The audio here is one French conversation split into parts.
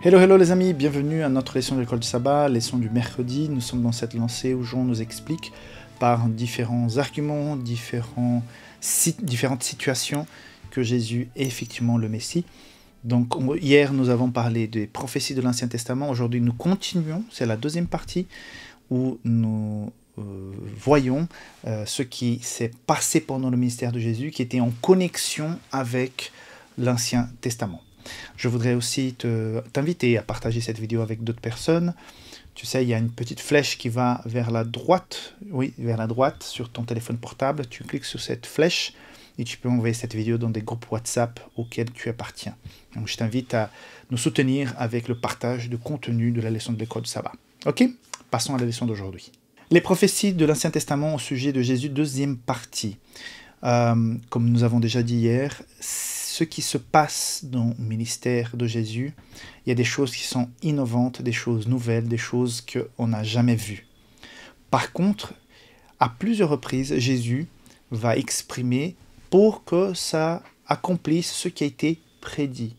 Hello hello les amis, bienvenue à notre leçon de l'école du sabbat, leçon du mercredi. Nous sommes dans cette lancée où Jean nous explique par différents arguments, différents, différentes situations que Jésus est effectivement le Messie. Donc hier nous avons parlé des prophéties de l'Ancien Testament, aujourd'hui nous continuons, c'est la deuxième partie où nous euh, voyons euh, ce qui s'est passé pendant le ministère de Jésus qui était en connexion avec l'Ancien Testament. Je voudrais aussi t'inviter à partager cette vidéo avec d'autres personnes. Tu sais, il y a une petite flèche qui va vers la droite, oui, vers la droite sur ton téléphone portable. Tu cliques sur cette flèche et tu peux envoyer cette vidéo dans des groupes WhatsApp auxquels tu appartiens. Donc je t'invite à nous soutenir avec le partage de contenu de la leçon de l'école de Saba. Ok Passons à la leçon d'aujourd'hui. Les prophéties de l'Ancien Testament au sujet de Jésus, deuxième partie. Euh, comme nous avons déjà dit hier, ce qui se passe dans le ministère de Jésus, il y a des choses qui sont innovantes, des choses nouvelles, des choses qu'on n'a jamais vues. Par contre, à plusieurs reprises, Jésus va exprimer pour que ça accomplisse ce qui a été prédit.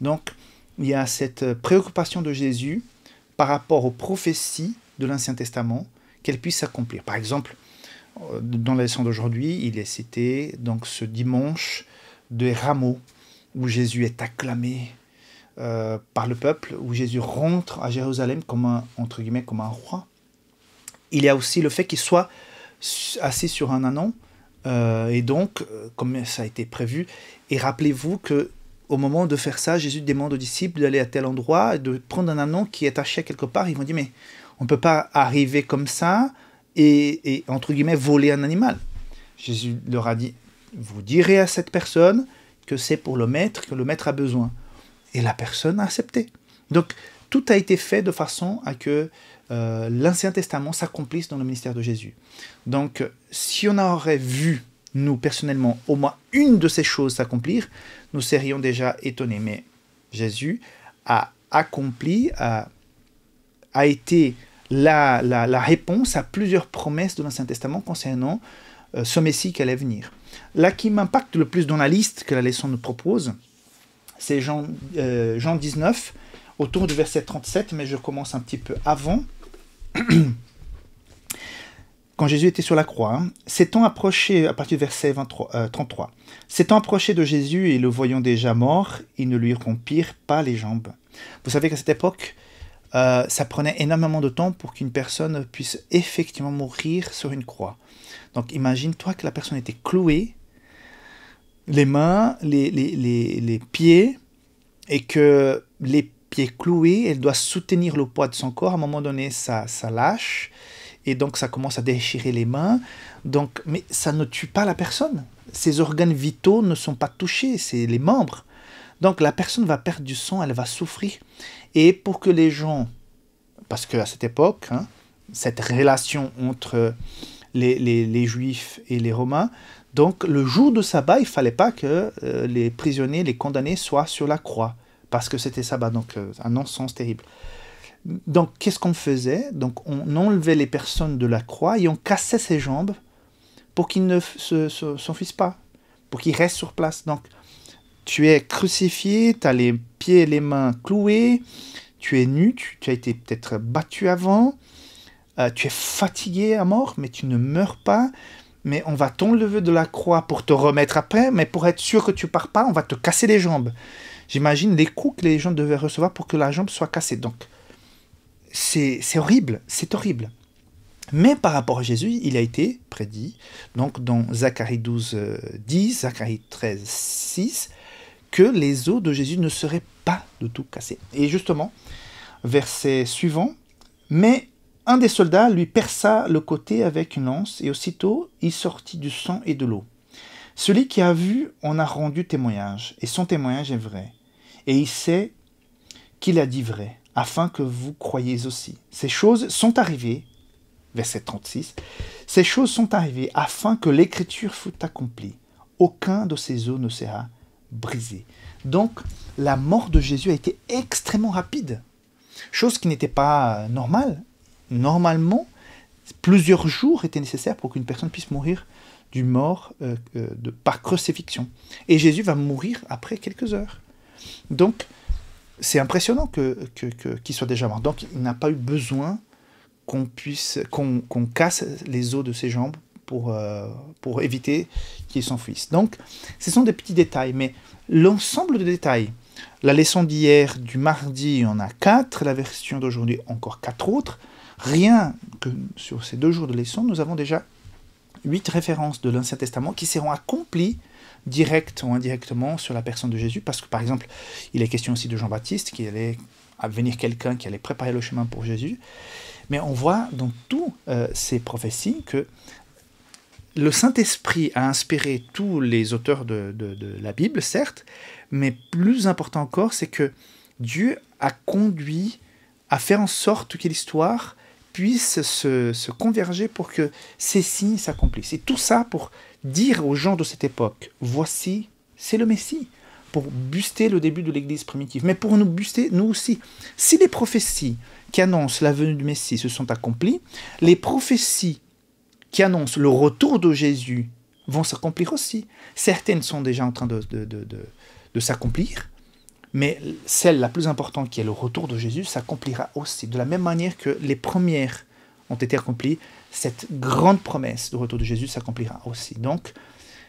Donc, il y a cette préoccupation de Jésus par rapport aux prophéties de l'Ancien Testament qu'elles puissent s'accomplir. Par exemple, euh, dans la leçon d'aujourd'hui, il est cité donc ce dimanche des rameaux, où Jésus est acclamé euh, par le peuple, où Jésus rentre à Jérusalem comme un, entre guillemets, comme un roi. Il y a aussi le fait qu'il soit assis sur un anon, euh, et donc, euh, comme ça a été prévu, et rappelez-vous que au moment de faire ça, Jésus demande aux disciples d'aller à tel endroit, de prendre un anon qui est attaché quelque part. Ils vont dire, mais on ne peut pas arriver comme ça et, et, entre guillemets, voler un animal. Jésus leur a dit, vous direz à cette personne que c'est pour le maître que le maître a besoin. Et la personne a accepté. Donc, tout a été fait de façon à que euh, l'Ancien Testament s'accomplisse dans le ministère de Jésus. Donc, si on aurait vu, nous personnellement, au moins une de ces choses s'accomplir, nous serions déjà étonnés. Mais Jésus a accompli, a, été la réponse à plusieurs promesses de l'Ancien Testament concernant euh, ce Messie qui allait venir. Là qui m'impacte le plus dans la liste que la leçon nous propose, c'est Jean, euh, Jean 19, autour du verset 37, mais je commence un petit peu avant. Quand Jésus était sur la croix, hein, s'étant approché, à partir du verset 23, 33, euh, s'étant approché de Jésus et le voyant déjà mort, ils ne lui rompirent pas les jambes. Vous savez qu'à cette époque, euh, ça prenait énormément de temps pour qu'une personne puisse effectivement mourir sur une croix. Donc imagine-toi que la personne était clouée, les mains, les, pieds, et que les pieds cloués, elle doit soutenir le poids de son corps. À un moment donné, ça, lâche, et donc ça commence à déchirer les mains. Donc, mais ça ne tue pas la personne. Ses organes vitaux ne sont pas touchés, c'est les membres. Donc la personne va perdre du sang, elle va souffrir. Et pour que les gens, parce qu'à cette époque, hein, cette relation entre les, juifs et les romains, donc le jour de sabbat, il fallait pas que euh, les prisonniers, les condamnés soient sur la croix, parce que c'était sabbat, donc euh, un non-sens terrible. Donc qu'est-ce qu'on faisait Donc on enlevait les personnes de la croix et on cassait ses jambes pour qu'ils ne s'enfuissent pas, pour qu'ils restent sur place. Donc tu es crucifié, tu as les pieds et les mains cloués, tu es nu, tu, as été peut-être battu avant, euh, tu es fatigué à mort, mais tu ne meurs pas. Mais on va t'enlever de la croix pour te remettre après, mais pour être sûr que tu pars pas, on va te casser les jambes. J'imagine les coups que les gens devaient recevoir pour que la jambe soit cassée. Donc, c'est horrible, c'est horrible. Mais par rapport à Jésus, il a été prédit, donc dans Zacharie 12, 10, euh, Zacharie 13, 6, que les os de Jésus ne seraient pas de tout cassés. Et justement, verset suivant, mais un des soldats lui perça le côté avec une lance, et aussitôt il sortit du sang et de l'eau. Celui qui a vu en a rendu témoignage, et son témoignage est vrai. Et il sait qu'il a dit vrai, afin que vous croyiez aussi. Ces choses sont arrivées, verset 36, ces choses sont arrivées afin que l'écriture fût accomplie. Aucun de ces os ne sera brisé. Donc la mort de Jésus a été extrêmement rapide, chose qui n'était pas normale. Normalement, plusieurs jours étaient nécessaires pour qu'une personne puisse mourir du mort euh, euh, de, par crucifixion. Et Jésus va mourir après quelques heures. Donc, c'est impressionnant que, qu'il soit déjà mort. Donc, il n'a pas eu besoin qu'on puisse qu'on, qu'on casse les os de ses jambes pour, euh, pour éviter qu'ils s'enfuissent. Donc, ce sont des petits détails, mais l'ensemble de détails, la leçon d'hier, du mardi, on a quatre, la version d'aujourd'hui, encore quatre autres. Rien que sur ces deux jours de leçon, nous avons déjà huit références de l'Ancien Testament qui seront accomplies direct ou indirectement sur la personne de Jésus, parce que par exemple, il est question aussi de Jean-Baptiste qui allait venir quelqu'un qui allait préparer le chemin pour Jésus. Mais on voit dans toutes euh, ces prophéties que le Saint-Esprit a inspiré tous les auteurs de, la Bible, certes, mais plus important encore, c'est que Dieu a conduit à faire en sorte que l'histoire puisse se, se, converger pour que ces signes s'accomplissent. Et tout ça pour dire aux gens de cette époque, voici, c'est le Messie, pour buster le début de l'Église primitive, mais pour nous buster, nous aussi. Si les prophéties qui annoncent la venue du Messie se sont accomplies, les prophéties qui annoncent le retour de Jésus vont s'accomplir aussi. Certaines sont déjà en train de, s'accomplir, mais celle la plus importante qui est le retour de Jésus s'accomplira aussi. De la même manière que les premières ont été accomplies, cette grande promesse du retour de Jésus s'accomplira aussi. Donc,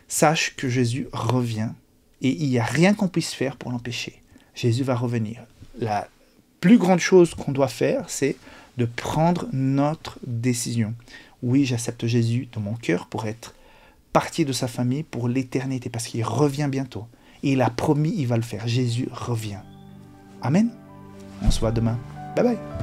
sache que Jésus revient et il n'y a rien qu'on puisse faire pour l'empêcher. Jésus va revenir. La plus grande chose qu'on doit faire, c'est de prendre notre décision oui, j'accepte Jésus dans mon cœur pour être partie de sa famille pour l'éternité, parce qu'il revient bientôt. Et il a promis, il va le faire. Jésus revient. Amen. On se voit demain. Bye bye.